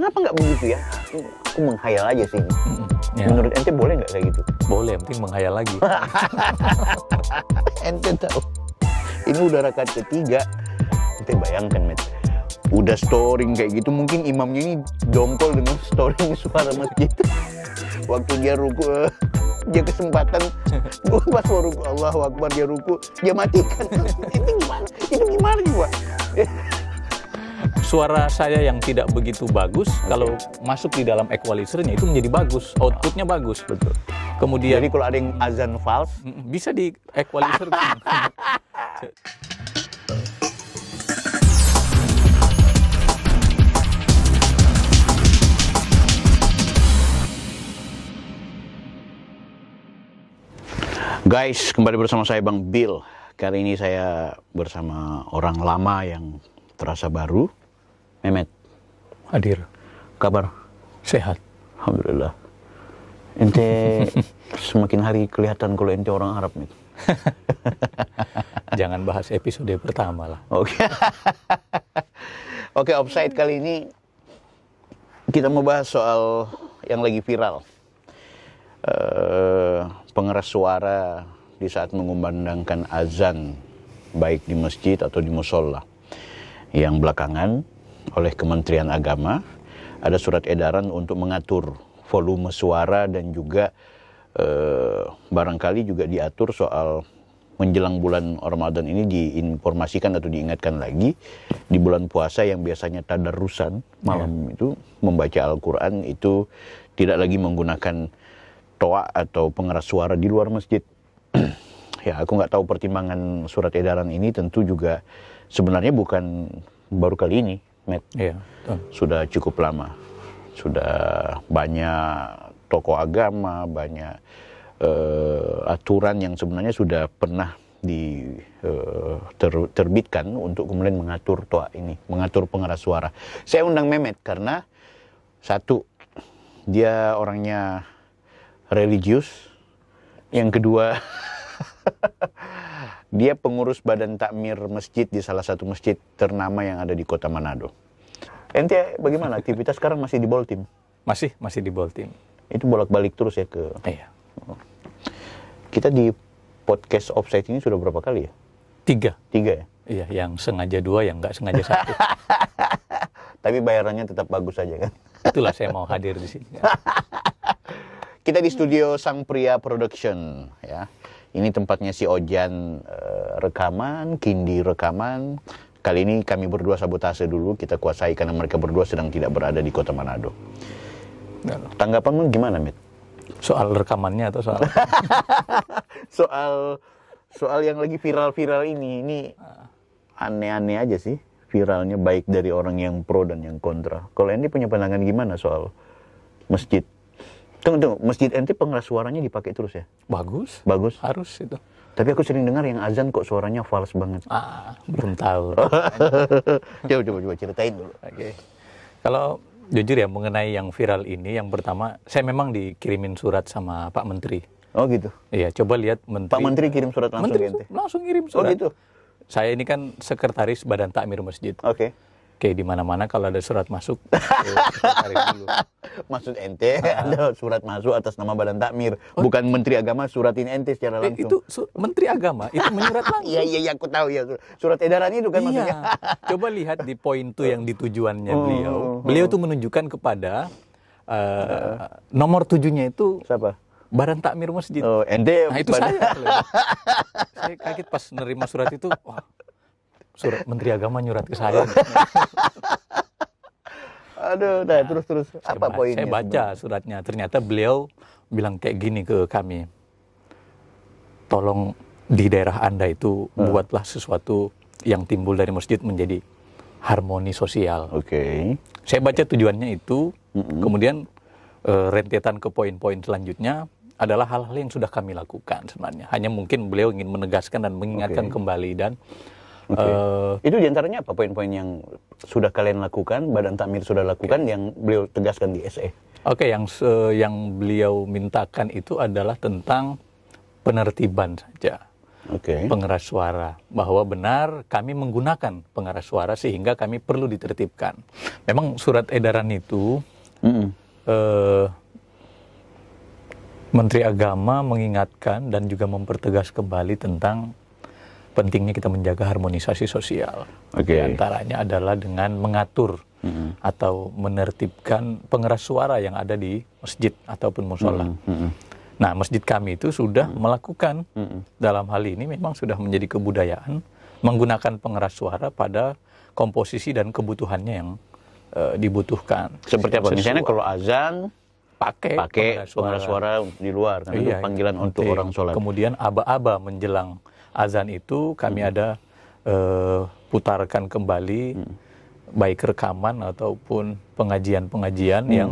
kenapa nggak begitu ya aku, menghayal aja sih hmm, ya. menurut ente boleh nggak kayak gitu boleh penting menghayal lagi ente tahu ini udah rakaat ketiga ente bayangkan met udah storing kayak gitu mungkin imamnya ini dongkol dengan storing suara masjid waktu dia ruku eh, dia kesempatan gue pas mau ruku Allah Akbar dia ruku dia matikan itu gimana itu gimana gua suara saya yang tidak begitu bagus okay. kalau masuk di dalam equalizernya itu menjadi bagus, outputnya bagus. Betul. Kemudian Jadi kalau ada yang azan fals bisa di equalizer. Kan? Guys, kembali bersama saya Bang Bill. Kali ini saya bersama orang lama yang terasa baru Mehmet. Hadir. Kabar? Sehat. Alhamdulillah. Ente semakin hari kelihatan kalau ente orang Arab itu. Jangan bahas episode pertama lah. Oke. Oke, offside kali ini kita mau bahas soal yang lagi viral. Uh, pengeras suara di saat mengumandangkan azan baik di masjid atau di musola yang belakangan oleh Kementerian Agama ada surat edaran untuk mengatur volume suara dan juga eh, barangkali juga diatur soal menjelang bulan Ramadan ini diinformasikan atau diingatkan lagi di bulan puasa yang biasanya tadarusan malam yeah. itu membaca Al-Qur'an itu tidak lagi menggunakan toa atau pengeras suara di luar masjid. ya, aku nggak tahu pertimbangan surat edaran ini tentu juga sebenarnya bukan baru kali ini Med. Iya, sudah cukup lama. Sudah banyak tokoh agama, banyak uh, aturan yang sebenarnya sudah pernah di uh, ter, terbitkan untuk kemudian mengatur toa ini, mengatur pengeras suara. Saya undang Mehmet karena satu dia orangnya religius, yang kedua Dia pengurus badan takmir masjid di salah satu masjid ternama yang ada di kota Manado. Ente bagaimana aktivitas sekarang masih di Boltim? Masih, masih di Boltim. Itu bolak-balik terus ya ke... Iya. Oh. Kita di podcast offside ini sudah berapa kali ya? Tiga. Tiga ya? Iya, yang sengaja dua, yang nggak sengaja satu. Tapi bayarannya tetap bagus aja kan? Itulah saya mau hadir di sini. Kita di studio Sang Pria Production ya. Ini tempatnya si Ojan uh, rekaman, Kindi rekaman. Kali ini kami berdua sabotase dulu, kita kuasai karena mereka berdua sedang tidak berada di kota Manado. Tanggapanmu gimana, Mit? Soal rekamannya atau soal? soal soal yang lagi viral-viral ini, ini aneh-aneh aja sih viralnya baik dari orang yang pro dan yang kontra. Kalau ini punya pandangan gimana soal masjid Tunggu, tunggu. Masjid ente pengeras suaranya dipakai terus ya? Bagus. Bagus. Harus itu. Tapi aku sering dengar yang azan kok suaranya fals banget. Ah, belum tahu. coba, coba, coba ceritain dulu. Oke. Okay. Kalau jujur ya mengenai yang viral ini, yang pertama saya memang dikirimin surat sama Pak Menteri. Oh gitu. Iya, coba lihat Menteri. Pak Menteri kirim surat langsung Menteri, ente. Langsung kirim oh, surat. Oh gitu. Saya ini kan sekretaris Badan Takmir Masjid. Oke. Okay kayak di mana-mana kalau ada surat masuk dulu. Maksud ente uh, ada surat masuk atas nama Badan Takmir, oh, bukan Menteri Agama suratin ente secara eh, langsung. Itu Menteri Agama itu menyurat langsung. Iya, iya iya aku tahu ya surat edaran itu kan iya. maksudnya. Coba lihat di poin tuh yang ditujuannya oh, beliau. Oh, oh. Beliau tuh menunjukkan kepada uh, uh, nomor tujuhnya itu siapa? Badan Takmir Masjid. Oh, ente. Nah, itu saya. saya kaget pas nerima surat itu, wah surat Menteri Agama nyurat ke saya. Aduh, nah, nah terus terus apa saya, poinnya? Saya baca sebenernya? suratnya, ternyata beliau bilang kayak gini ke kami. Tolong di daerah Anda itu hmm. buatlah sesuatu yang timbul dari masjid menjadi harmoni sosial. Oke. Okay. Saya baca tujuannya itu, mm -hmm. kemudian e, rentetan ke poin-poin selanjutnya adalah hal-hal yang sudah kami lakukan sebenarnya. Hanya mungkin beliau ingin menegaskan dan mengingatkan okay. kembali dan Okay. Uh, eh, itu diantaranya apa poin-poin yang sudah kalian lakukan, Badan Tamir sudah lakukan, okay. yang beliau tegaskan di e. SE? Oke, okay, yang uh, yang beliau mintakan itu adalah tentang penertiban saja, okay. pengeras suara, bahwa benar kami menggunakan pengeras suara sehingga kami perlu ditertibkan. Memang surat edaran itu. Mm -mm. Uh, Menteri Agama mengingatkan dan juga mempertegas kembali tentang pentingnya kita menjaga harmonisasi sosial. Okay. antaranya adalah dengan mengatur mm -hmm. atau menertibkan pengeras suara yang ada di masjid ataupun musola. Mm -hmm. Nah, masjid kami itu sudah mm -hmm. melakukan mm -hmm. dalam hal ini memang sudah menjadi kebudayaan menggunakan pengeras suara pada komposisi dan kebutuhannya yang uh, dibutuhkan. Seperti apa? Sesuai. Misalnya kalau azan pakai pengeras suara. suara di luar kan iya, itu panggilan iya. untuk orang sholat. Kemudian aba-aba menjelang azan itu kami hmm. ada uh, putarkan kembali hmm. baik rekaman ataupun pengajian-pengajian hmm. yang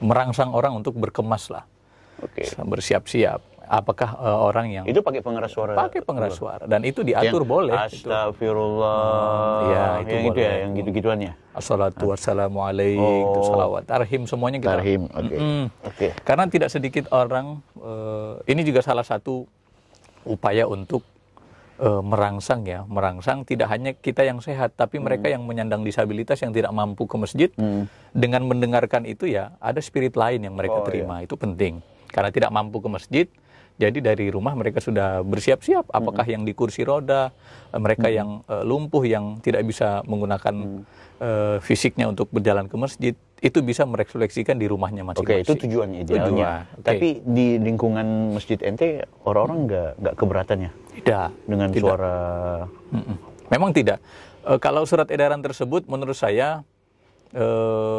merangsang orang untuk berkemas lah. Okay. Bersiap-siap apakah uh, orang yang itu pakai pengeras suara pakai pengeras suara dan itu diatur yang boleh astagfirullah hmm, ya itu yang boleh. ya yang gitu gituannya assalatu ah. wassalamu alaihi oh. salawat tarhim semuanya kita tarhim oke okay. mm -mm. okay. karena tidak sedikit orang uh, ini juga salah satu upaya untuk uh, merangsang ya, merangsang tidak ya. hanya kita yang sehat, tapi hmm. mereka yang menyandang disabilitas yang tidak mampu ke masjid, hmm. dengan mendengarkan itu ya ada spirit lain yang mereka oh, ya. terima, iya. itu penting. Karena tidak mampu ke masjid, jadi dari rumah mereka sudah bersiap-siap. Apakah hmm. yang di kursi roda, eh, mereka hmm. yang uh, lumpuh yang tidak bisa menggunakan hmm. uh, fisiknya untuk berjalan ke masjid, itu bisa merefleksikan di rumahnya masing-masing. Oke, itu tujuannya idealnya. Tujuan. Okay. Tapi di lingkungan masjid NT orang-orang nggak nggak keberatan ya? Tidak. Dengan tidak. suara. Memang tidak. E, kalau surat edaran tersebut, menurut saya, e,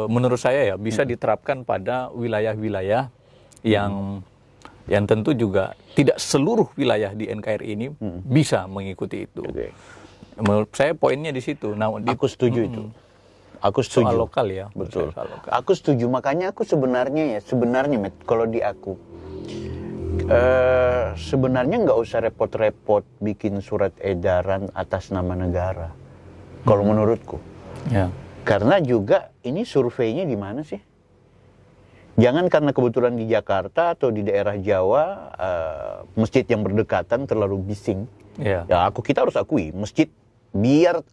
menurut saya ya bisa diterapkan pada wilayah-wilayah yang hmm. yang tentu juga tidak seluruh wilayah di NKRI ini -hmm. bisa mengikuti itu. Okay. Menurut saya poinnya di situ. Nah, di, aku setuju hmm, itu aku setuju. Soal lokal ya. Betul. lokal. Aku setuju. Makanya aku sebenarnya ya, sebenarnya kalau di aku, Uh, sebenarnya nggak usah repot-repot bikin surat edaran atas nama negara. Kalau menurutku. Ya. Karena juga ini surveinya di mana sih? Jangan karena kebetulan di Jakarta atau di daerah Jawa uh, masjid yang berdekatan terlalu bising. Ya. ya aku kita harus akui masjid biar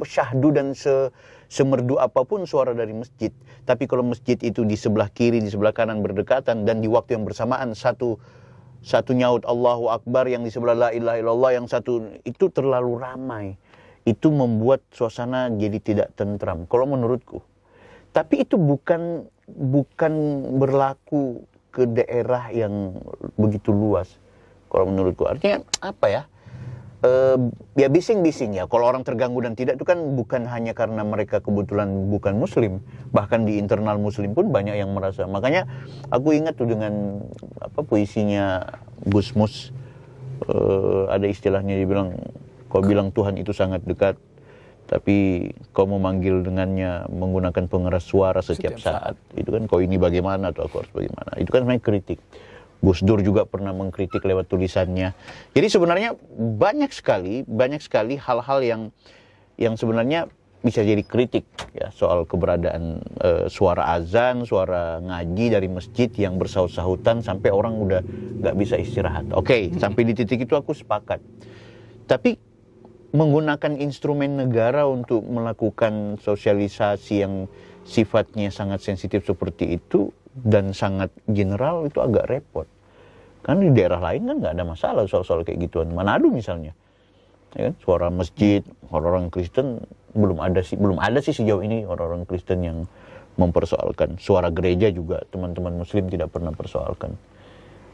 syahdu dan se semerdu apapun suara dari masjid, tapi kalau masjid itu di sebelah kiri, di sebelah kanan berdekatan dan di waktu yang bersamaan satu satu nyaut Allahu Akbar yang di sebelah la ilaha illallah yang satu itu terlalu ramai. Itu membuat suasana jadi tidak tentram kalau menurutku. Tapi itu bukan bukan berlaku ke daerah yang begitu luas kalau menurutku. Artinya apa ya? Uh, ya bising-bising ya. Kalau orang terganggu dan tidak itu kan bukan hanya karena mereka kebetulan bukan Muslim, bahkan di internal Muslim pun banyak yang merasa. Makanya aku ingat tuh dengan apa puisinya Gus Mus, uh, ada istilahnya dibilang, kau bilang Tuhan itu sangat dekat, tapi kau memanggil dengannya menggunakan pengeras suara setiap, setiap saat. saat. Itu kan kau ini bagaimana atau aku harus bagaimana. Itu kan main kritik. Gus Dur juga pernah mengkritik lewat tulisannya. Jadi sebenarnya banyak sekali, banyak sekali hal-hal yang yang sebenarnya bisa jadi kritik ya soal keberadaan e, suara azan, suara ngaji dari masjid yang bersaut-sautan sampai orang udah nggak bisa istirahat. Oke, okay, mm-hmm. sampai di titik itu aku sepakat. Tapi menggunakan instrumen negara untuk melakukan sosialisasi yang sifatnya sangat sensitif seperti itu dan sangat general itu agak repot. kan di daerah lain kan nggak ada masalah soal-soal kayak gituan. Manado misalnya, ya kan? suara masjid orang-orang Kristen belum ada sih belum ada sih sejauh ini orang-orang Kristen yang mempersoalkan suara gereja juga teman-teman Muslim tidak pernah persoalkan.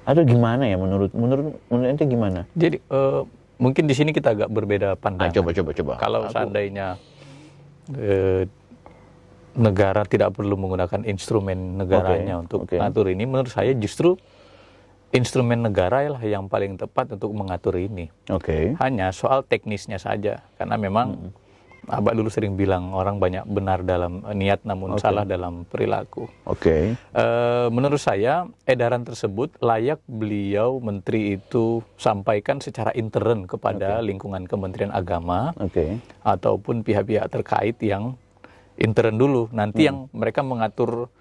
Atau gimana ya menurut menurut menurut ente gimana? Jadi uh, mungkin di sini kita agak berbeda pandangan. Ah, coba coba coba. Kalau Aku... seandainya uh, negara tidak perlu menggunakan instrumen negaranya okay. untuk okay. mengatur ini menurut saya justru instrumen negara lah yang paling tepat untuk mengatur ini. Oke. Okay. Hanya soal teknisnya saja karena memang hmm. Abah dulu sering bilang orang banyak benar dalam eh, niat namun okay. salah dalam perilaku. Oke. Okay. Eh, menurut saya edaran tersebut layak beliau menteri itu sampaikan secara intern kepada okay. lingkungan Kementerian Agama okay. ataupun pihak-pihak terkait yang intern dulu. Nanti hmm. yang mereka mengatur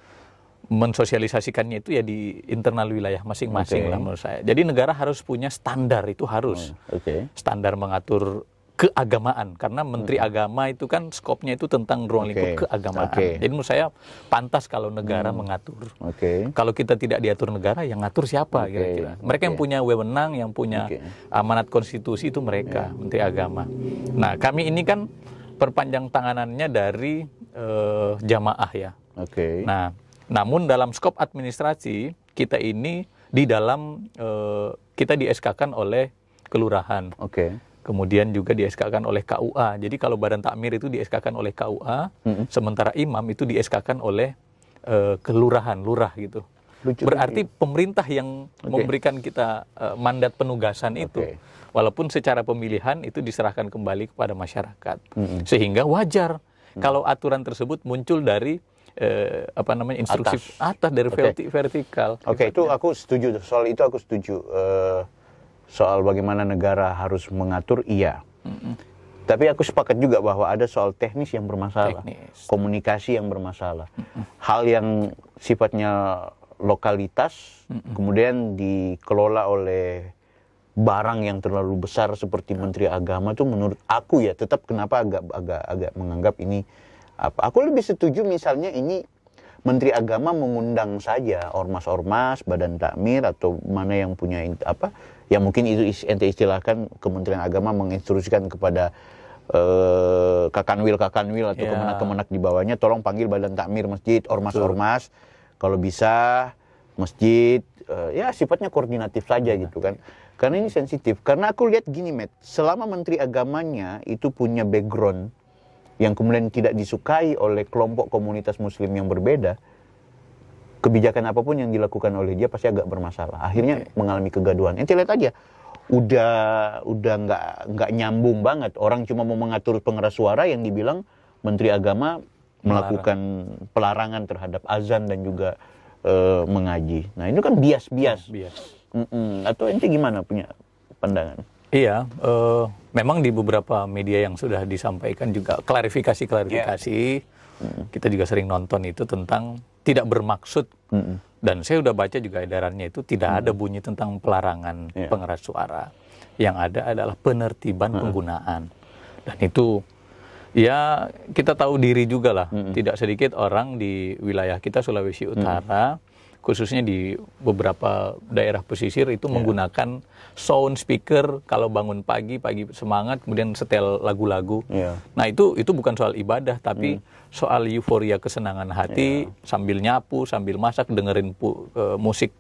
mensosialisasikannya itu ya di internal wilayah masing-masing okay. lah menurut saya. Jadi negara harus punya standar itu harus. Hmm. Okay. Standar mengatur keagamaan karena menteri hmm. agama itu kan skopnya itu tentang ruang lingkup keagamaan. Okay. Jadi menurut saya pantas kalau negara hmm. mengatur. Okay. Kalau kita tidak diatur negara yang ngatur siapa kira-kira. Mereka okay. yang punya wewenang, yang punya okay. amanat konstitusi itu mereka yeah. menteri agama. Nah, kami ini kan perpanjang tanganannya dari uh, jamaah ya. Oke. Okay. Nah, namun dalam skop administrasi kita ini di dalam uh, kita di SK-kan oleh kelurahan. Oke. Okay. Kemudian juga di SK-kan oleh KUA. Jadi kalau badan takmir itu di SK-kan oleh KUA, mm -hmm. sementara imam itu di SK-kan oleh uh, kelurahan, lurah gitu. Lucu Berarti ini. pemerintah yang okay. memberikan kita uh, mandat penugasan itu, walaupun secara pemilihan itu diserahkan kembali kepada masyarakat, mm-hmm. sehingga wajar mm-hmm. kalau aturan tersebut muncul dari uh, apa namanya instruksi atas, atas dari okay. vertikal. Oke, okay, itu aku setuju soal itu aku setuju uh, soal bagaimana negara harus mengatur iya. Mm-hmm. Tapi aku sepakat juga bahwa ada soal teknis yang bermasalah, teknis. komunikasi yang bermasalah, hal yang sifatnya lokalitas, mm kemudian dikelola oleh barang yang terlalu besar seperti Menteri Agama itu menurut aku ya tetap kenapa agak agak agak menganggap ini apa? Aku lebih setuju misalnya ini Menteri Agama mengundang saja ormas-ormas, badan takmir atau mana yang punya apa? Ya mungkin itu ente istilahkan Kementerian Agama menginstruksikan kepada eh, kakanwil kakanwil atau yeah. kemenak kemenak di bawahnya, tolong panggil badan takmir masjid, ormas-ormas. ormas ormas kalau bisa masjid uh, ya sifatnya koordinatif saja gitu kan karena ini sensitif karena aku lihat gini met selama menteri agamanya itu punya background yang kemudian tidak disukai oleh kelompok komunitas muslim yang berbeda kebijakan apapun yang dilakukan oleh dia pasti agak bermasalah akhirnya okay. mengalami kegaduhan ente lihat aja udah udah nggak nggak nyambung banget orang cuma mau mengatur pengeras suara yang dibilang menteri agama melakukan pelarangan terhadap azan dan juga uh, mengaji. Nah itu kan bias-bias. Iya, bias. Atau ente gimana punya pandangan? Iya, uh, memang di beberapa media yang sudah disampaikan juga klarifikasi-klarifikasi. Yeah. Kita juga sering nonton itu tentang tidak bermaksud. Mm. Dan saya sudah baca juga edarannya itu tidak mm. ada bunyi tentang pelarangan yeah. pengeras suara. Yang ada adalah penertiban mm. penggunaan. Dan itu Ya, kita tahu diri juga lah. Mm -hmm. Tidak sedikit orang di wilayah kita Sulawesi Utara, mm -hmm. khususnya di beberapa daerah pesisir itu yeah. menggunakan sound speaker kalau bangun pagi, pagi semangat, kemudian setel lagu-lagu. Yeah. Nah itu itu bukan soal ibadah, tapi mm. soal euforia kesenangan hati yeah. sambil nyapu, sambil masak, dengerin pu, uh, musik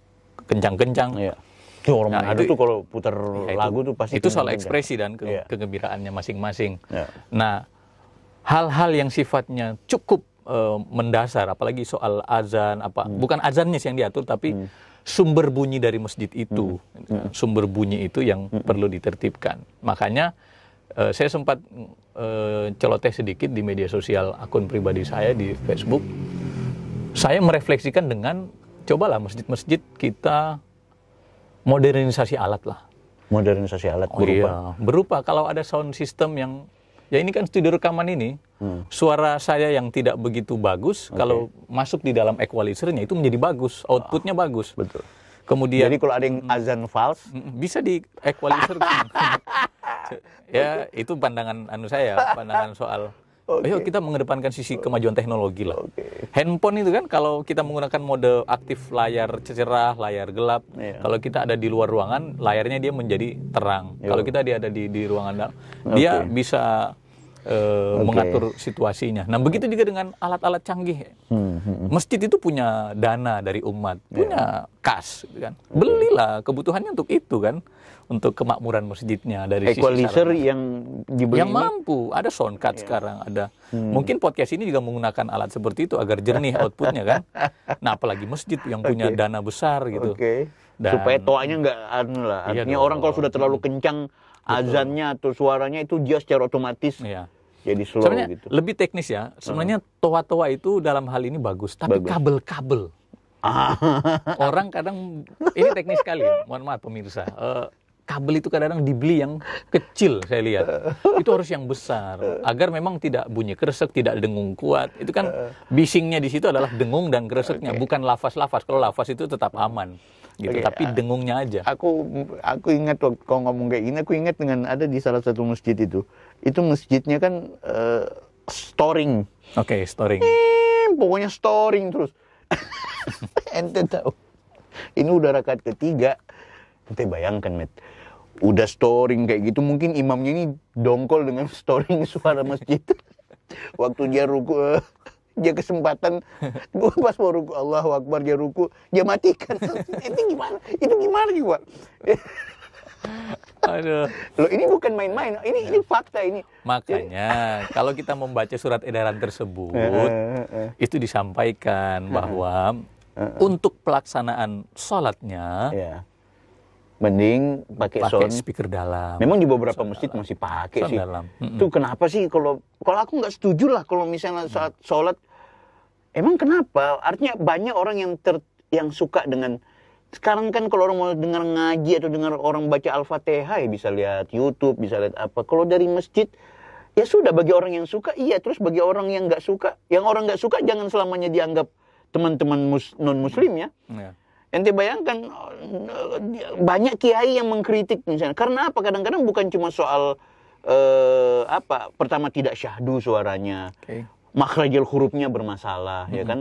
kencang-kencang. Ya. orang nah, itu, kalau putar ya lagu itu, tuh pasti itu soal ekspresi dan ke, yeah. kegembiraannya masing-masing. Yeah. Nah hal-hal yang sifatnya cukup uh, mendasar, apalagi soal azan apa hmm. bukan azannya sih yang diatur, tapi hmm. sumber bunyi dari masjid itu, hmm. Gitu. hmm. sumber bunyi itu yang hmm. perlu ditertibkan. Makanya uh, saya sempat uh, celoteh sedikit di media sosial akun pribadi saya di Facebook. Saya merefleksikan dengan cobalah masjid-masjid kita modernisasi alat lah. Modernisasi alat oh iya, berupa. iya. Berupa kalau ada sound system yang Ya ini kan studio rekaman ini, hmm. suara saya yang tidak begitu bagus okay. kalau masuk di dalam equalizernya itu menjadi bagus, outputnya oh, bagus. Betul. Kemudian Jadi kalau ada yang hmm. azan fals hmm, hmm, bisa di equalizer. ya, itu pandangan anu saya, pandangan soal Okay. Ayo kita mengedepankan sisi kemajuan teknologi lah. Okay. Handphone itu kan kalau kita menggunakan mode aktif layar cerah, layar gelap. Yeah. Kalau kita ada di luar ruangan, layarnya dia menjadi terang. Yeah. Kalau kita dia ada di di ruangan dalam, okay. dia bisa Eh, okay. mengatur situasinya. Nah, begitu juga dengan alat-alat canggih. Hmm, hmm, hmm. Masjid itu punya dana dari umat, ya. punya yeah. kas, gitu kan. Belilah kebutuhannya untuk itu kan, untuk kemakmuran masjidnya dari equalizer sisi yang dibeli yang ini? mampu. Ada sound card yeah. sekarang, ada. Hmm. Mungkin podcast ini juga menggunakan alat seperti itu agar jernih outputnya kan. Nah, apalagi masjid yang punya okay. dana besar gitu. Okay. Dan, Supaya toanya nggak anu lah. Iya artinya iya orang kalau sudah terlalu kencang azannya atau suaranya itu dia secara otomatis Ya. jadi slow Sebenarnya gitu. Lebih teknis ya. Sebenarnya toa-toa itu dalam hal ini bagus, tapi kabel-kabel. Ah. Orang kadang ini teknis sekali. Mohon maaf pemirsa. Uh, kabel itu kadang-kadang dibeli yang kecil saya lihat. Itu harus yang besar agar memang tidak bunyi kresek, tidak dengung kuat. Itu kan bisingnya di situ adalah dengung dan kreseknya, okay. bukan lafaz-lafaz. Kalau lafaz itu tetap aman gitu okay, tapi eh, dengungnya aja aku aku ingat waktu kau ngomong kayak gini aku ingat dengan ada di salah satu masjid itu itu masjidnya kan uh, storing oke okay, storing eh, pokoknya storing terus ente tahu ini udah rakaat ketiga ente bayangkan met udah storing kayak gitu mungkin imamnya ini dongkol dengan storing suara masjid waktu dia ruku uh, dia kesempatan gue pas mau ruku Allah Akbar dia ruku dia matikan itu gimana itu gimana sih pak Aduh. Loh ini bukan main-main, ini ini ya. fakta ini. Makanya kalau kita membaca surat edaran tersebut, eh, eh, eh, itu disampaikan bahwa untuk pelaksanaan sholatnya yeah mending pakai sound speaker dalam. Memang di beberapa masjid dalam. masih pakai sih. Dalam. Itu kenapa sih kalau kalau aku nggak setuju lah kalau misalnya saat sholat emang kenapa? Artinya banyak orang yang ter yang suka dengan sekarang kan kalau orang mau dengar ngaji atau dengar orang baca Al-Fatihah ya bisa lihat YouTube, bisa lihat apa. Kalau dari masjid ya sudah bagi orang yang suka iya, terus bagi orang yang nggak suka, yang orang nggak suka jangan selamanya dianggap teman-teman non muslim ya. Yeah. Ente bayangkan banyak kiai yang mengkritik misalnya. Karena apa? Kadang-kadang bukan cuma soal eh, apa? Pertama tidak syahdu suaranya, okay. makhrajul hurufnya bermasalah, mm -hmm. ya kan?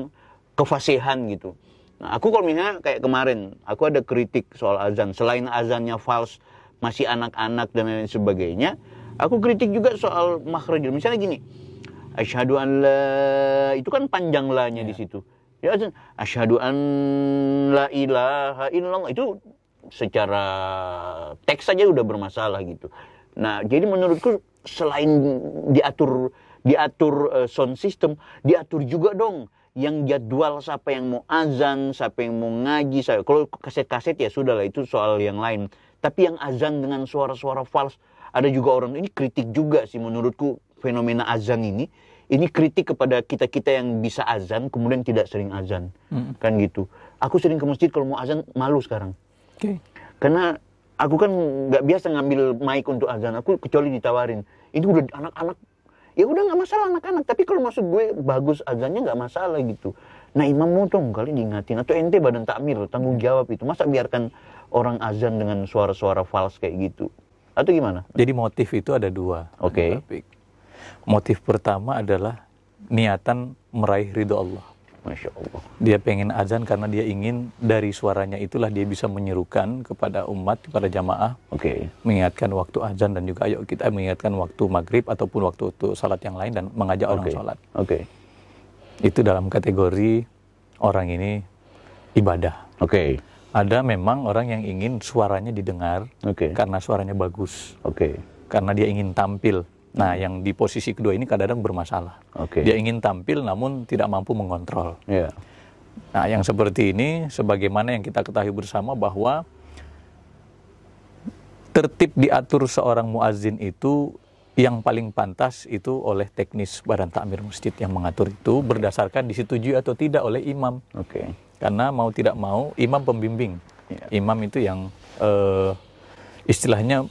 Kefasihan gitu. Nah, aku kalau misalnya kayak kemarin, aku ada kritik soal azan. Selain azannya fals, masih anak-anak dan lain sebagainya, aku kritik juga soal makhrajul. Misalnya gini, asyhadu an la itu kan panjang lahnya yeah. di ya. situ. Ya, asyhadu an la ilaha illallah itu secara teks saja udah bermasalah gitu. Nah, jadi menurutku selain diatur diatur uh, sound system, diatur juga dong yang jadwal siapa yang mau azan, siapa yang mau ngaji, saya kalau kaset-kaset ya sudahlah itu soal yang lain. Tapi yang azan dengan suara-suara fals, ada juga orang ini kritik juga sih menurutku fenomena azan ini ini kritik kepada kita kita yang bisa azan kemudian tidak sering azan hmm. kan gitu aku sering ke masjid kalau mau azan malu sekarang okay. karena aku kan nggak biasa ngambil mic untuk azan aku kecuali ditawarin itu udah anak-anak ya udah nggak masalah anak-anak tapi kalau masuk gue bagus azannya nggak masalah gitu nah imam dong kali diingatin atau ente badan takmir tanggung iya. jawab itu masa biarkan orang azan dengan suara-suara fals kayak gitu atau gimana? Jadi motif itu ada dua. Oke. Okay. Motif pertama adalah niatan meraih ridho Allah. Masya Allah. Dia pengen azan karena dia ingin dari suaranya itulah dia bisa menyerukan kepada umat, kepada jamaah. Oke. Okay. Mengingatkan waktu azan dan juga ayo kita mengingatkan waktu maghrib ataupun waktu untuk salat yang lain dan mengajak okay. orang salat. Oke. Okay. Itu dalam kategori orang ini ibadah. Oke. Okay. Ada memang orang yang ingin suaranya didengar okay. karena suaranya bagus. Oke. Okay. Karena dia ingin tampil. Nah, yang di posisi kedua ini kadang-kadang bermasalah. Okay. Dia ingin tampil namun tidak mampu mengontrol. Yeah. Nah, yang seperti ini sebagaimana yang kita ketahui bersama bahwa tertib diatur seorang muazin itu yang paling pantas itu oleh teknis badan takmir masjid yang mengatur itu berdasarkan disetujui atau tidak oleh imam. Oke. Okay. Karena mau tidak mau imam pembimbing. Yeah. Imam itu yang uh, istilahnya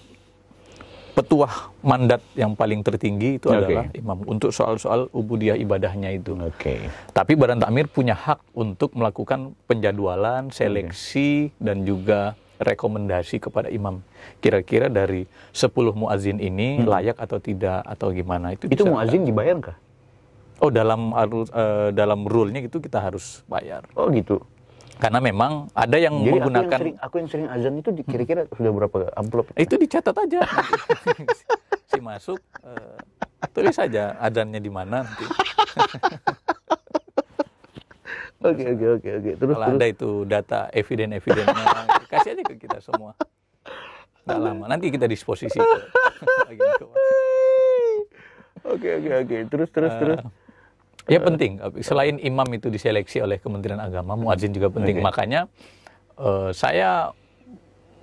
petuah mandat yang paling tertinggi itu okay. adalah imam untuk soal-soal ubudiah ibadahnya itu. Oke. Okay. Tapi Badan Takmir punya hak untuk melakukan penjadwalan, seleksi okay. dan juga rekomendasi kepada imam. Kira-kira dari 10 muazin ini hmm. layak atau tidak atau gimana itu. Itu muazin dibayar kah? Oh dalam uh, dalam rule-nya itu kita harus bayar. Oh gitu karena memang ada yang Jadi menggunakan aku yang, sering, aku yang sering azan itu kira-kira sudah berapa amplop itu dicatat aja si masuk uh, tulis saja azannya di mana nanti oke oke oke oke terus kalau terus. ada itu data eviden evidennya kasih aja ke kita semua nggak lama nanti kita disposisi oke oke oke terus terus uh, terus Ya penting. Selain imam itu diseleksi oleh Kementerian Agama, mua'zin juga penting. Okay. Makanya uh, saya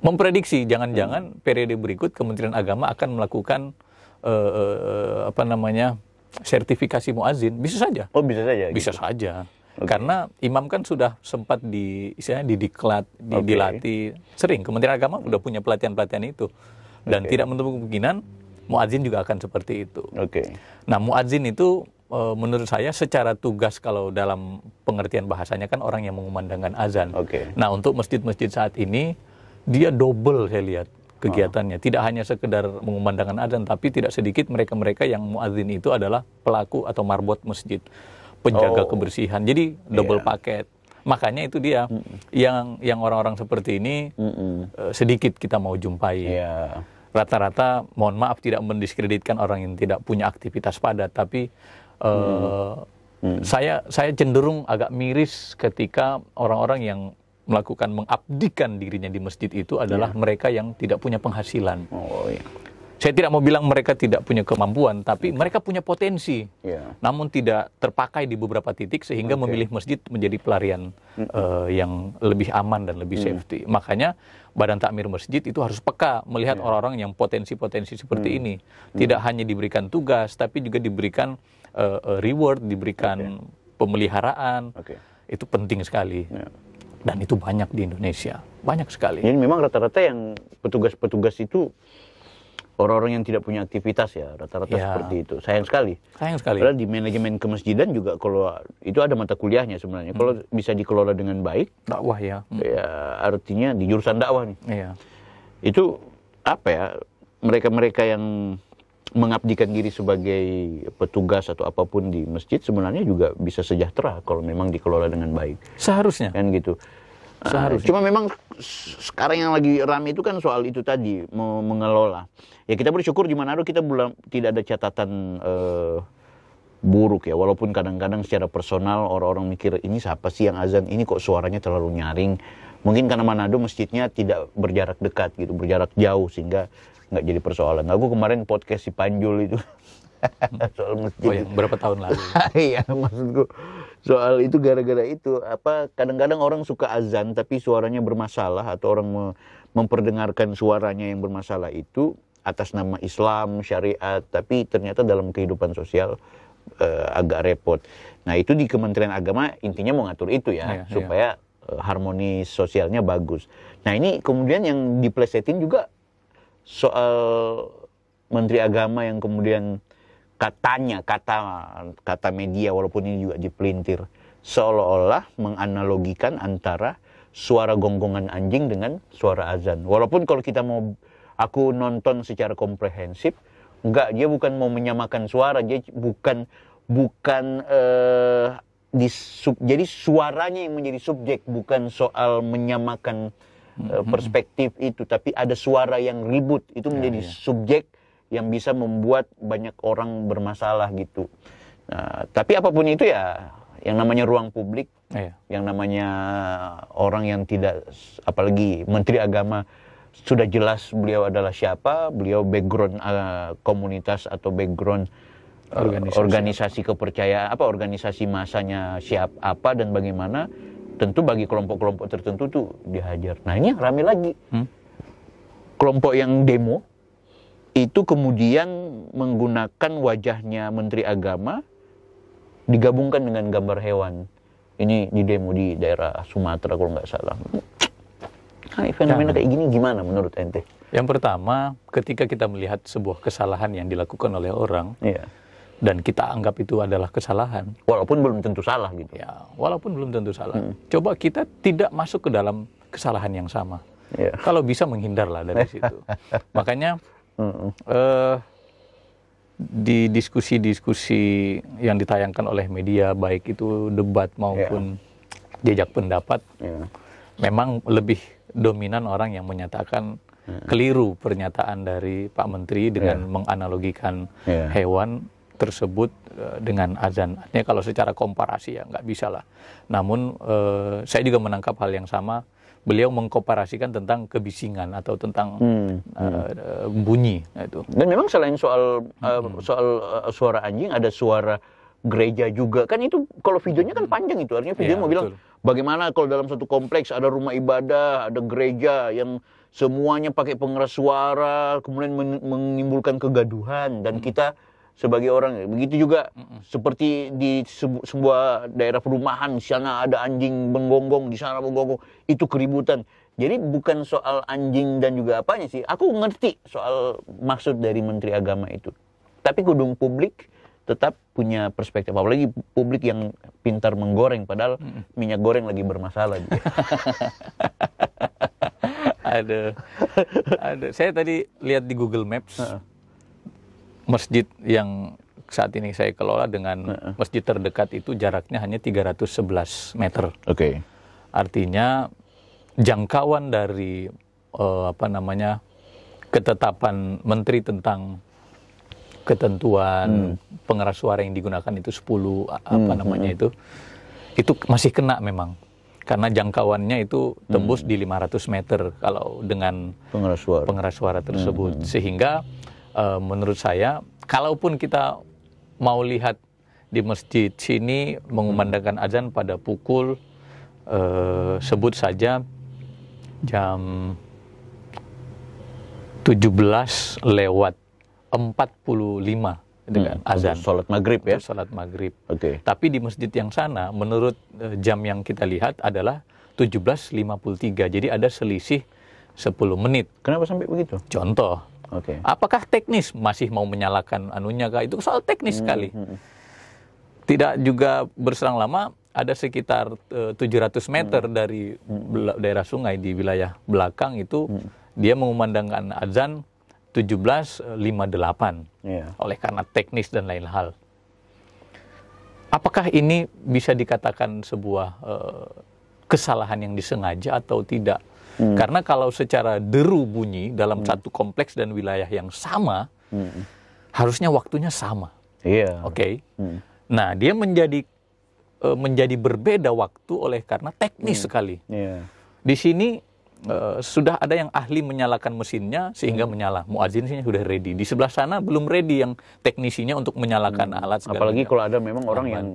memprediksi jangan-jangan hmm. periode berikut Kementerian Agama akan melakukan uh, uh, apa namanya sertifikasi muazin bisa saja oh bisa saja gitu. bisa gitu. saja okay. karena imam kan sudah sempat di istilahnya didiklat okay. dilatih sering Kementerian Agama hmm. sudah punya pelatihan-pelatihan itu dan okay. tidak menutup kemungkinan muazin juga akan seperti itu. Oke. Okay. Nah muazin itu Eh, menurut saya secara tugas kalau dalam pengertian bahasanya kan orang yang mengumandangkan azan. Okay. Nah untuk masjid-masjid saat ini dia double saya lihat kegiatannya. Oh. Tidak hanya sekedar mengumandangkan azan, tapi tidak sedikit mereka-mereka yang muadzin itu adalah pelaku atau marbot masjid, penjaga oh. kebersihan. Jadi double yeah. paket. Makanya itu dia mm -mm. yang yang orang-orang seperti ini mm -mm. Uh, sedikit kita mau jumpai. Yeah. Rata-rata, mohon maaf tidak mendiskreditkan orang yang tidak punya aktivitas padat, tapi Hmm. Eh, saya saya cenderung agak miris ketika orang-orang yang melakukan mengabdikan dirinya di masjid itu adalah yeah. mereka yang tidak punya penghasilan. Oh yeah. Saya tidak mau bilang mereka tidak punya kemampuan, tapi okay. mereka punya potensi. Yeah. Namun tidak terpakai di beberapa titik sehingga okay. memilih masjid menjadi pelarian mm -hmm. uh, yang lebih aman dan lebih mm. safety. Makanya Badan Takmir Masjid itu harus peka melihat ya. orang-orang yeah. yang potensi-potensi seperti mm. ini. Hmm. Tidak hanya diberikan tugas, tapi juga diberikan uh, reward, diberikan okay. pemeliharaan. Okay. Itu penting sekali. Yeah. Dan itu banyak di Indonesia, banyak sekali. ini memang rata-rata yang petugas-petugas itu orang-orang yang tidak punya aktivitas ya rata-rata ya. seperti itu sayang sekali sayang sekali karena di manajemen kemasjidan juga kalau itu ada mata kuliahnya sebenarnya hmm. kalau bisa dikelola dengan baik dakwah ya hmm. ya artinya di jurusan dakwah nih iya. itu apa ya mereka-mereka yang mengabdikan diri sebagai petugas atau apapun di masjid sebenarnya juga bisa sejahtera kalau memang dikelola dengan baik. Seharusnya. Kan gitu. Seharusnya. Cuma memang sekarang yang lagi ramai itu kan soal itu tadi mengelola. Ya kita bersyukur di Manado kita belum tidak ada catatan uh, buruk ya walaupun kadang-kadang secara personal orang-orang mikir ini siapa sih yang azan ini kok suaranya terlalu nyaring mungkin karena Manado masjidnya tidak berjarak dekat gitu berjarak jauh sehingga nggak jadi persoalan. nah Aku kemarin podcast si Panjul itu soal masjid. Oh, ya, berapa tahun lalu? Iya, maksudku soal itu gara-gara itu apa kadang-kadang orang suka azan tapi suaranya bermasalah atau orang memperdengarkan suaranya yang bermasalah itu atas nama Islam, syariat, tapi ternyata dalam kehidupan sosial eh, agak repot. Nah, itu di Kementerian Agama intinya mau ngatur itu ya, ya supaya ya. Eh, harmonis sosialnya bagus. Nah, ini kemudian yang diplesetin juga soal menteri agama yang kemudian katanya kata kata media walaupun ini juga dipelintir seolah-olah menganalogikan antara suara gonggongan anjing dengan suara azan. Walaupun kalau kita mau aku nonton secara komprehensif, enggak dia bukan mau menyamakan suara, dia bukan bukan uh, eh, di sub, jadi suaranya yang menjadi subjek bukan soal menyamakan hmm. perspektif itu, tapi ada suara yang ribut itu ya, menjadi ya, ya. subjek yang bisa membuat banyak orang bermasalah gitu. Nah, tapi apapun itu ya, yang namanya ruang publik, ya. yang namanya orang yang tidak, apalagi Menteri Agama sudah jelas beliau adalah siapa, beliau background uh, komunitas atau background eh, organisasi, organisasi kepercayaan apa organisasi masanya siap apa dan bagaimana tentu bagi kelompok-kelompok tertentu tuh dihajar. Nah ini rame lagi. Hmm? Kelompok yang demo itu kemudian menggunakan wajahnya Menteri Agama digabungkan dengan gambar hewan. Ini di demo di daerah Sumatera kalau nggak salah. Hai, nah, fenomena kayak gini gimana menurut ente? Yang pertama, ketika kita melihat sebuah kesalahan yang dilakukan oleh orang, yeah dan kita anggap itu adalah kesalahan. Walaupun belum tentu salah gitu. Ya, walaupun belum tentu salah. Hmm. Coba kita tidak masuk ke dalam kesalahan yang sama. Yeah. Kalau bisa menghindarlah dari situ. Makanya mm di diskusi-diskusi yang ditayangkan oleh media baik itu debat maupun yeah. jejak pendapat, yeah. memang lebih dominan orang yang menyatakan hmm. keliru pernyataan dari Pak Menteri dengan yeah. menganalogikan yeah. hewan tersebut eh, dengan azan. Ini kalau secara komparasi ya nggak bisa lah. Namun eh, saya juga menangkap hal yang sama. Beliau mengkomparasikan tentang kebisingan atau tentang hmm, uh, bunyi nah, itu. Dan memang selain soal hmm, hmm. soal suara anjing ada suara gereja juga kan itu kalau videonya kan panjang itu artinya video ya, mau bilang bagaimana kalau dalam satu kompleks ada rumah ibadah ada gereja yang semuanya pakai pengeras suara kemudian menimbulkan kegaduhan dan hmm. kita sebagai orang begitu juga mm seperti di sebu sebuah daerah perumahan sana ada anjing menggonggong di sana menggonggong itu keributan jadi bukan soal anjing dan juga apanya sih aku ngerti soal maksud dari menteri agama itu tapi kudung publik tetap punya perspektif apalagi publik yang pintar menggoreng padahal mm minyak goreng lagi bermasalah dia. aduh aduh saya tadi lihat di Google Maps uh -uh masjid yang saat ini saya kelola dengan masjid terdekat itu jaraknya hanya 311 meter. Oke. Okay. Artinya jangkauan dari uh, apa namanya ketetapan menteri tentang ketentuan hmm. pengeras suara yang digunakan itu 10 apa hmm, hmm, namanya hmm. itu itu masih kena memang karena jangkauannya itu tembus hmm. di 500 meter kalau dengan pengeras suara pengeras suara tersebut hmm. sehingga uh, menurut saya kalaupun kita mau lihat di masjid sini mengumandangkan azan pada pukul uh, sebut saja jam 17 lewat 45 dengan hmm, azan salat maghrib ya salat maghrib oke okay. tapi di masjid yang sana menurut eh, jam yang kita lihat adalah 17.53 jadi ada selisih 10 menit kenapa sampai begitu contoh Okay. Apakah teknis masih mau menyalakan anunya kah? Itu soal teknis hmm. sekali. Hmm, hmm. Tidak juga berserang lama ada sekitar eh, uh, 700 meter hmm. dari hmm. hmm. daerah sungai di wilayah belakang itu hmm. dia mengumandangkan azan 1758 yeah. Iya. oleh karena teknis dan lain hal. Apakah ini bisa dikatakan sebuah uh, kesalahan yang disengaja atau tidak? Hmm. Karena kalau secara deru bunyi dalam hmm. satu kompleks dan wilayah yang sama, hmm. harusnya waktunya sama. Iya. Yeah. Oke. Okay? Hmm. Nah, dia menjadi eh, menjadi berbeda waktu oleh karena teknis hmm. sekali. Yeah. Di sini Eh, sudah ada yang ahli menyalakan mesinnya sehingga hmm. menyala. Muazin sih sudah ready. Di sebelah sana belum ready yang teknisinya untuk menyalakan hmm. alat. Apalagi kalau ada memang orang Aman. yang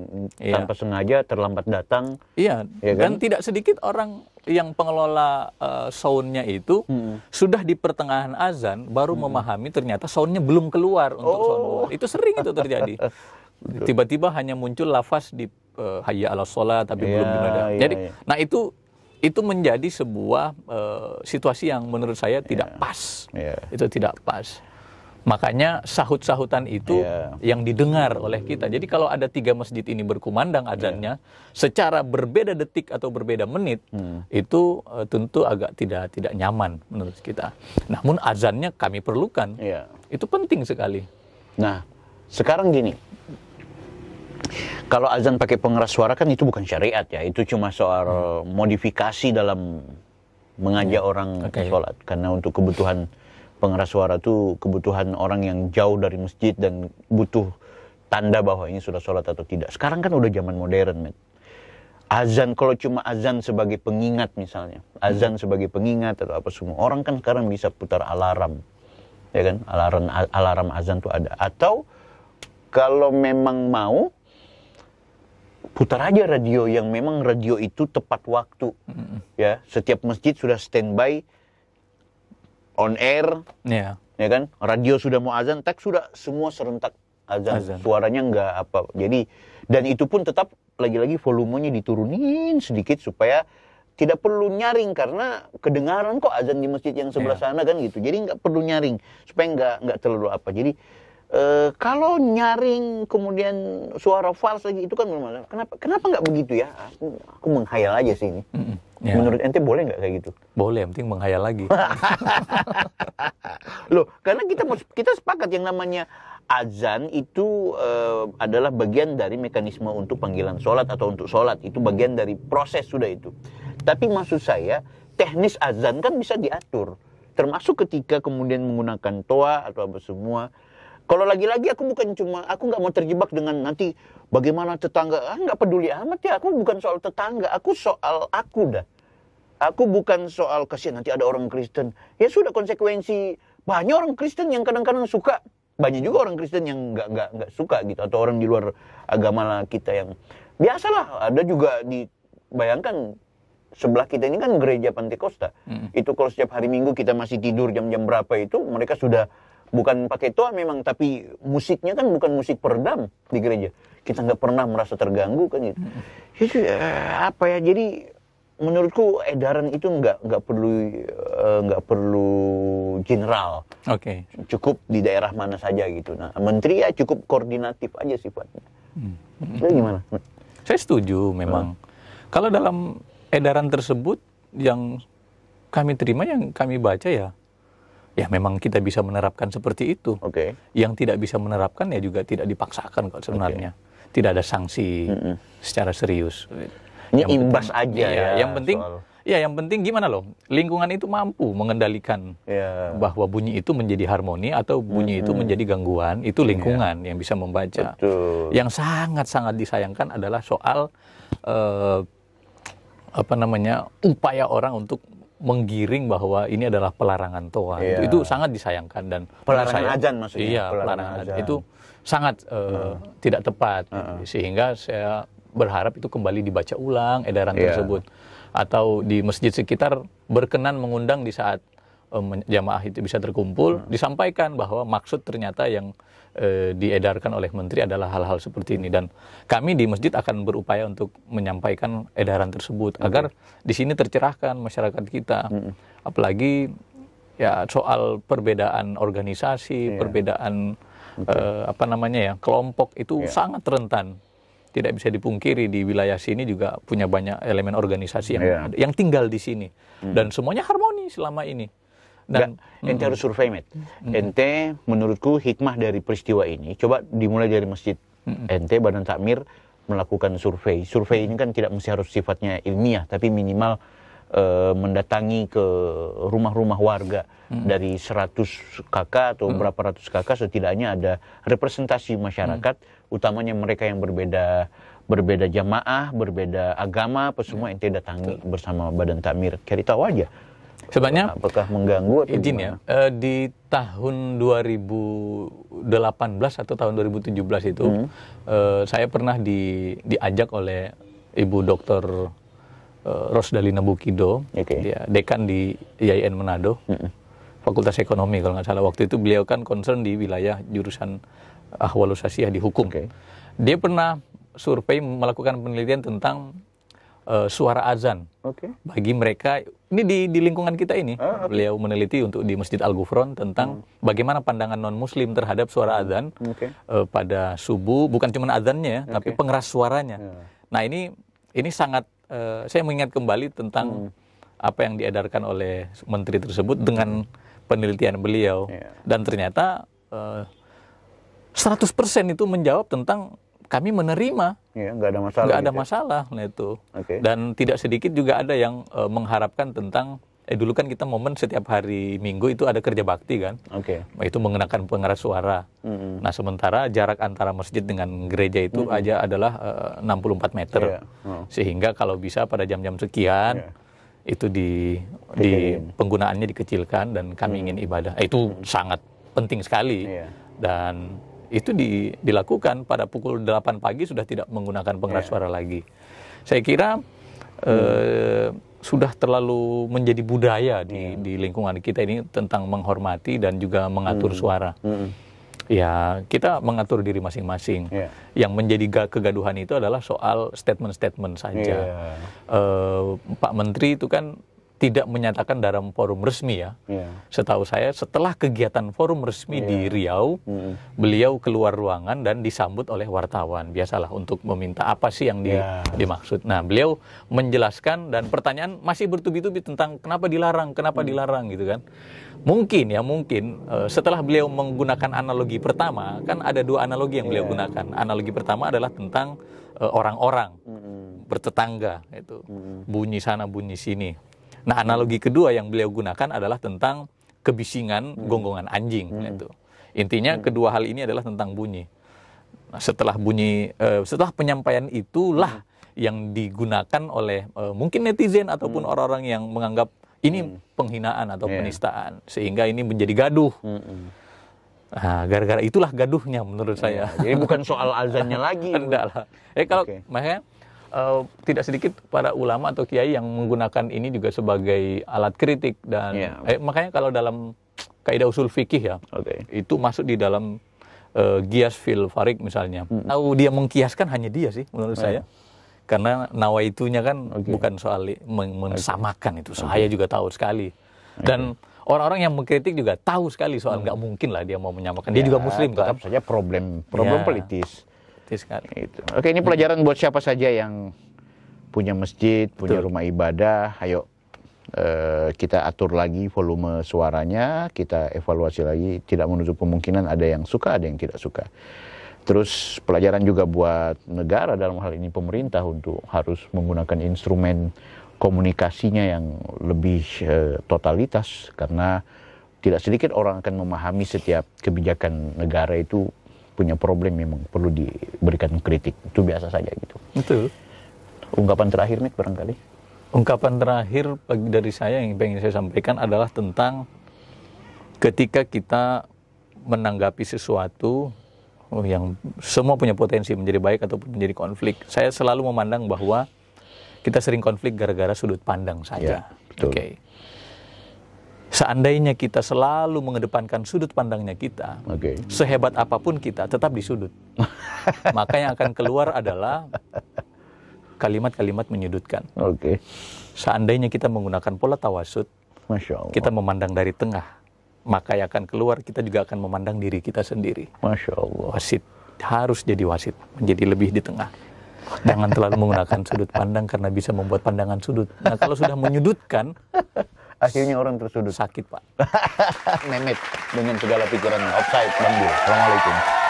iya. tanpa sengaja terlambat datang. Iya. Ya kan? Dan tidak sedikit orang yang pengelola uh, soundnya itu hmm. sudah di pertengahan azan baru hmm. memahami ternyata soundnya belum keluar untuk oh. sound Itu sering itu terjadi. Tiba-tiba hanya muncul lafaz di uh, hayya ala sholat tapi yeah, belum dimulai. Iya, Jadi, yeah. nah itu itu menjadi sebuah uh, situasi yang menurut saya tidak yeah. pas. Yeah. Itu tidak pas. Makanya sahut-sahutan itu yeah. yang didengar oleh kita. Jadi kalau ada tiga masjid ini berkumandang iya. azannya yeah. secara berbeda detik atau berbeda menit, hmm. itu uh, tentu agak tidak tidak nyaman menurut kita. Namun azannya kami perlukan. Yeah. Itu penting sekali. Nah, sekarang gini kalau azan pakai pengeras suara kan itu bukan syariat ya, itu cuma soal hmm. modifikasi dalam mengajak hmm. orang okay. sholat. Karena untuk kebutuhan pengeras suara itu kebutuhan orang yang jauh dari masjid dan butuh tanda bahwa ini sudah sholat atau tidak. Sekarang kan udah zaman modern, men. Azan kalau cuma azan sebagai pengingat misalnya, azan hmm. sebagai pengingat atau apa semua orang kan sekarang bisa putar alarm, ya kan? Alarm alarm azan tuh ada. Atau kalau memang mau putar aja radio yang memang radio itu tepat waktu. Ya, setiap masjid sudah standby on air. Yeah. Ya kan? Radio sudah mau azan, tak sudah semua serentak azan. azan. Suaranya nggak apa. Jadi dan itu pun tetap lagi-lagi volumenya diturunin sedikit supaya tidak perlu nyaring karena kedengaran kok azan di masjid yang sebelah yeah. sana kan gitu. Jadi nggak perlu nyaring supaya nggak nggak terlalu apa. Jadi Eh, kalau nyaring kemudian suara fals lagi itu kan normal. Kenapa kenapa nggak begitu ya? Aku, aku menghayal aja sih ini. Mm Menurut ente boleh nggak kayak gitu? Boleh, penting menghayal lagi. Loh, karena kita kita sepakat yang namanya azan itu uh, adalah bagian dari mekanisme untuk panggilan sholat atau untuk sholat itu bagian dari proses sudah itu. Tapi maksud saya teknis azan kan bisa diatur, termasuk ketika kemudian menggunakan toa atau apa semua kalau lagi-lagi aku bukan cuma aku nggak mau terjebak dengan nanti bagaimana tetangga, ah, nggak peduli amat ya. Aku bukan soal tetangga, aku soal aku dah. Aku bukan soal kasihan nanti ada orang Kristen. Ya sudah konsekuensi banyak orang Kristen yang kadang-kadang suka banyak juga orang Kristen yang nggak nggak nggak suka gitu atau orang di luar agama kita yang biasalah ada juga di bayangkan sebelah kita ini kan gereja Pantekosta. Hmm. Itu kalau setiap hari Minggu kita masih tidur jam-jam berapa itu mereka sudah bukan pakai toa memang tapi musiknya kan bukan musik perdam di gereja kita nggak pernah merasa terganggu kan gitu itu eh, apa ya jadi menurutku edaran itu nggak nggak perlu eh, nggak perlu general oke okay. cukup di daerah mana saja gitu nah menteri ya cukup koordinatif aja sifatnya hmm. Lalu gimana saya setuju memang hmm. kalau dalam edaran tersebut yang kami terima yang kami baca ya ya memang kita bisa menerapkan seperti itu. Oke. Okay. Yang tidak bisa menerapkan ya juga tidak dipaksakan kok sebenarnya. Okay. Tidak ada sanksi mm -hmm. secara serius. Ini yang imbas penting, aja ya. ya yang penting soal... ya yang penting gimana loh? Lingkungan itu mampu mengendalikan yeah. bahwa bunyi itu menjadi harmoni atau bunyi mm -hmm. itu menjadi gangguan, itu iya. lingkungan yeah. yang bisa membaca. Betul. Yang sangat-sangat disayangkan adalah soal uh, apa namanya upaya orang untuk menggiring bahwa ini adalah pelarangan toa. Iya. Itu, itu sangat disayangkan dan pelarangan saya, ajan maksudnya. Iya, pelarangan, pelarangan ajan. Itu sangat uh, uh. tidak tepat uh -uh. sehingga saya berharap itu kembali dibaca ulang edaran yeah. tersebut atau di masjid sekitar berkenan mengundang di saat um, jamaah itu bisa terkumpul uh. disampaikan bahwa maksud ternyata yang e, diedarkan oleh menteri adalah hal-hal seperti ini dan kami di masjid akan berupaya untuk menyampaikan edaran tersebut okay. agar di sini tercerahkan masyarakat kita. Mm -hmm. Apalagi ya soal perbedaan organisasi, yeah. perbedaan okay. e, eh, apa namanya ya, kelompok itu yeah. sangat rentan. Tidak bisa dipungkiri di wilayah sini juga punya banyak elemen organisasi yang yeah. yang tinggal di sini mm. dan semuanya harmoni selama ini dan Nggak, ente harus survei, Met. Mm. Ente menurutku hikmah dari peristiwa ini coba dimulai dari masjid. Mm. Ente Badan Takmir melakukan survei. Survei ini kan tidak mesti harus sifatnya ilmiah, tapi minimal e, mendatangi ke rumah-rumah warga hmm. dari 100 kakak atau hmm. berapa ratus kakak setidaknya ada representasi masyarakat hmm. utamanya mereka yang berbeda berbeda jamaah, berbeda agama, apa semua ente datangi Betul. bersama Badan Takmir. Cari wajah aja Sebenarnya apakah mengganggu atau izin ya. Eh, di tahun 2018 atau tahun 2017 itu hmm. Eh, saya pernah di diajak oleh Ibu Dr. Eh, Rosdalina Bukido, okay. dia dekan di IAIN Manado. Hmm. Fakultas Ekonomi kalau nggak salah waktu itu beliau kan concern di wilayah jurusan ahwalusasiyah di hukum. Okay. Dia pernah survei melakukan penelitian tentang uh, suara azan. Okay. Bagi mereka ini di, di lingkungan kita ini, ah, okay. beliau meneliti untuk di Masjid Al gufron tentang hmm. bagaimana pandangan non Muslim terhadap suara azan okay. uh, eh, pada subuh, bukan cuma azannya, okay. tapi pengeras suaranya. Yeah. Nah ini ini sangat uh, saya mengingat kembali tentang hmm. apa yang diedarkan oleh Menteri tersebut hmm. dengan penelitian beliau yeah. dan ternyata uh, 100% itu menjawab tentang kami menerima. Ya, nggak ada masalah. Nggak gitu ada gitu. masalah, nah itu. Okay. Dan tidak sedikit juga ada yang e, mengharapkan tentang eh dulu kan kita momen setiap hari Minggu itu ada kerja bakti kan. Oke. Okay. Nah, itu mengenakan pengeras suara. Mm -hmm. Nah, sementara jarak antara masjid dengan gereja itu mm -hmm. aja adalah e, eh, 64 meter. Yeah. Oh. Sehingga kalau bisa pada jam-jam sekian yeah itu di di penggunaannya dikecilkan dan kami hmm. ingin ibadah. Eh, itu hmm. sangat penting sekali. Yeah. Dan itu di, dilakukan pada pukul 8 pagi sudah tidak menggunakan pengeras yeah. suara lagi. Saya kira hmm. e, sudah terlalu menjadi budaya di, yeah. di lingkungan kita ini tentang menghormati dan juga mengatur hmm. suara. Hmm. Ya, kita mengatur diri masing-masing. Yeah. Yang menjadi kegaduhan itu adalah soal statement-statement saja. Yeah. Iya. Pak Menteri itu kan tidak menyatakan dalam forum resmi ya. Yeah. Setahu saya setelah kegiatan forum resmi yeah. di iya. Riau, mm. beliau keluar ruangan dan disambut oleh wartawan biasalah untuk meminta apa sih yang yeah. dimaksud. Nah, beliau menjelaskan dan pertanyaan masih bertubi-tubi tentang kenapa dilarang, kenapa mm. dilarang gitu kan. Mungkin ya mungkin uh, setelah beliau menggunakan analogi pertama kan ada dua analogi yang beliau yeah. gunakan. Analogi pertama adalah tentang eh, orang-orang mm -hmm. bertetangga itu. Mm -hmm. Bunyi sana bunyi sini Nah, analogi kedua yang beliau gunakan adalah tentang kebisingan hmm. gonggongan anjing hmm. itu. Intinya hmm. kedua hal ini adalah tentang bunyi. Nah, setelah bunyi uh, setelah penyampaian itulah hmm. yang digunakan oleh uh, mungkin netizen ataupun orang hmm. orang-orang yang menganggap ini hmm. penghinaan atau yeah. penistaan sehingga ini menjadi gaduh. Hmm. Nah, gara-gara itulah gaduhnya menurut yeah. saya. Jadi bukan soal azannya lagi. Enggak lah. Eh kalau okay. makanya uh, tidak sedikit para ulama atau kiai yang menggunakan ini juga sebagai alat kritik dan yeah. eh, makanya kalau dalam kaidah usul fikih ya okay. itu masuk di dalam uh, eh, Gias Fil Farik misalnya. Hmm. Tahu dia mengkiaskan hanya dia sih menurut yeah. saya. Karena nawaitunya kan okay. bukan soal mensamakan itu. Saya okay. juga tahu sekali. Dan okay orang-orang yang mengkritik juga tahu sekali soal hmm. nggak hmm. mungkin lah dia mau menyamakan. Dia ya, juga muslim kan. Tetap saja problem problem ya. politis sekali. Itu. Oke, ini pelajaran buat siapa saja yang punya masjid, punya Betul. rumah ibadah. Ayo uh, kita atur lagi volume suaranya, kita evaluasi lagi. Tidak menutup kemungkinan ada yang suka, ada yang tidak suka. Terus pelajaran juga buat negara dalam hal ini pemerintah untuk harus menggunakan instrumen komunikasinya yang lebih uh, totalitas karena tidak sedikit orang akan memahami setiap kebijakan negara itu punya problem memang perlu diberikan kritik itu biasa saja gitu betul ungkapan terakhir nih barangkali ungkapan terakhir dari saya yang ingin saya sampaikan adalah tentang ketika kita menanggapi sesuatu yang semua punya potensi menjadi baik ataupun menjadi konflik saya selalu memandang bahwa kita sering konflik gara-gara sudut pandang saja ya, oke okay Seandainya kita selalu mengedepankan sudut pandangnya kita, okay. sehebat apapun kita tetap di sudut. Maka yang akan keluar adalah kalimat-kalimat menyudutkan. Okay. Seandainya kita menggunakan pola tawasud, kita memandang dari tengah, maka yang akan keluar kita juga akan memandang diri kita sendiri. Masya Allah. Wasit harus jadi wasit, menjadi lebih di tengah. Jangan terlalu menggunakan sudut pandang karena bisa membuat pandangan sudut. Nah kalau sudah menyudutkan, akhirnya orang tersudut. Sakit, Pak. Memet dengan segala pikirannya. Offside, Bang Assalamualaikum.